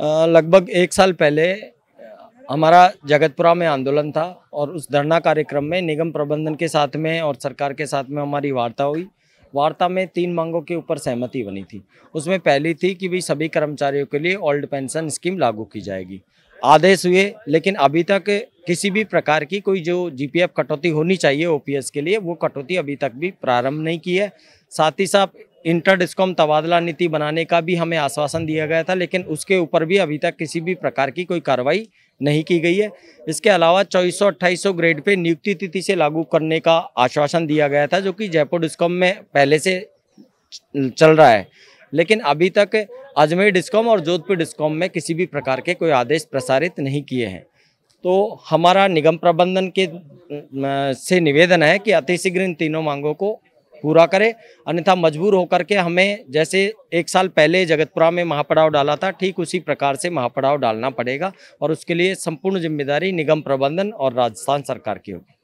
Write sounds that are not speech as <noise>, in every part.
लगभग एक साल पहले हमारा जगतपुरा में आंदोलन था और उस धरना कार्यक्रम में निगम प्रबंधन के साथ में और सरकार के साथ में हमारी वार्ता हुई वार्ता में तीन मांगों के ऊपर सहमति बनी थी उसमें पहली थी कि भाई सभी कर्मचारियों के लिए ओल्ड पेंशन स्कीम लागू की जाएगी आदेश हुए लेकिन अभी तक किसी भी प्रकार की कोई जो जीपीएफ कटौती होनी चाहिए ओपीएस के लिए वो कटौती अभी तक भी प्रारंभ नहीं की है साथ ही साथ इंटर डिस्कॉम तबादला नीति बनाने का भी हमें आश्वासन दिया गया था लेकिन उसके ऊपर भी अभी तक किसी भी प्रकार की कोई कार्रवाई नहीं की गई है इसके अलावा चौबीस सौ ग्रेड पे नियुक्ति तिथि से लागू करने का आश्वासन दिया गया था जो कि जयपुर डिस्कॉम में पहले से चल रहा है लेकिन अभी तक अजमेर डिस्कॉम और जोधपुर डिस्कॉम में किसी भी प्रकार के कोई आदेश प्रसारित नहीं किए हैं तो हमारा निगम प्रबंधन के से निवेदन है कि अतिशीघ्र इन तीनों मांगों को पूरा करे अन्यथा मजबूर होकर के हमें जैसे एक साल पहले जगतपुरा में महापड़ाव डाला था ठीक उसी प्रकार से महापड़ाव डालना पड़ेगा और उसके लिए संपूर्ण जिम्मेदारी निगम प्रबंधन और राजस्थान सरकार की होगी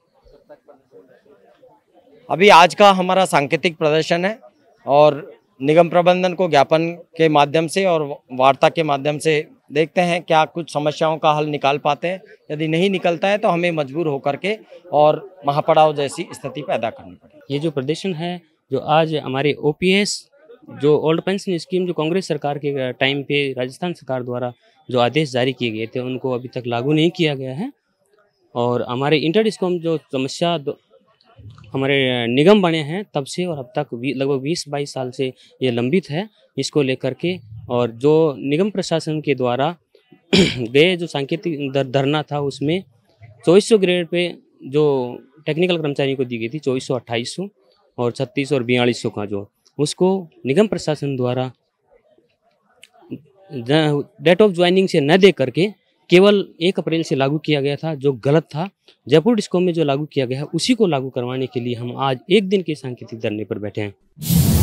अभी आज का हमारा सांकेतिक प्रदर्शन है और निगम प्रबंधन को ज्ञापन के माध्यम से और वार्ता के माध्यम से देखते हैं क्या कुछ समस्याओं का हल निकाल पाते हैं यदि नहीं निकलता है तो हमें मजबूर होकर के और महापड़ाव जैसी स्थिति पैदा करनी पड़ेगी ये जो प्रदर्शन है जो आज हमारे ओ जो ओल्ड पेंशन स्कीम जो कांग्रेस सरकार के टाइम पे राजस्थान सरकार द्वारा जो आदेश जारी किए गए थे उनको अभी तक लागू नहीं किया गया है और हमारे इंटर डिस्कॉम जो समस्या हमारे निगम बने हैं तब से और अब तक लगभग बीस बाईस साल से ये लंबित है इसको लेकर के और जो निगम प्रशासन के द्वारा <clears throat> गए जो सांकेतिक धरना था उसमें चौबीस ग्रेड पे जो टेक्निकल कर्मचारियों को दी गई थी चौबीस सौ अट्ठाईस सौ और छत्तीस और बयालीस सौ का जो उसको निगम प्रशासन द्वारा डेट ऑफ ज्वाइनिंग से न दे करके केवल एक अप्रैल से लागू किया गया था जो गलत था जयपुर डिस्कॉम में जो लागू किया गया है उसी को लागू करवाने के लिए हम आज एक दिन के सांकेतिक धरने पर बैठे हैं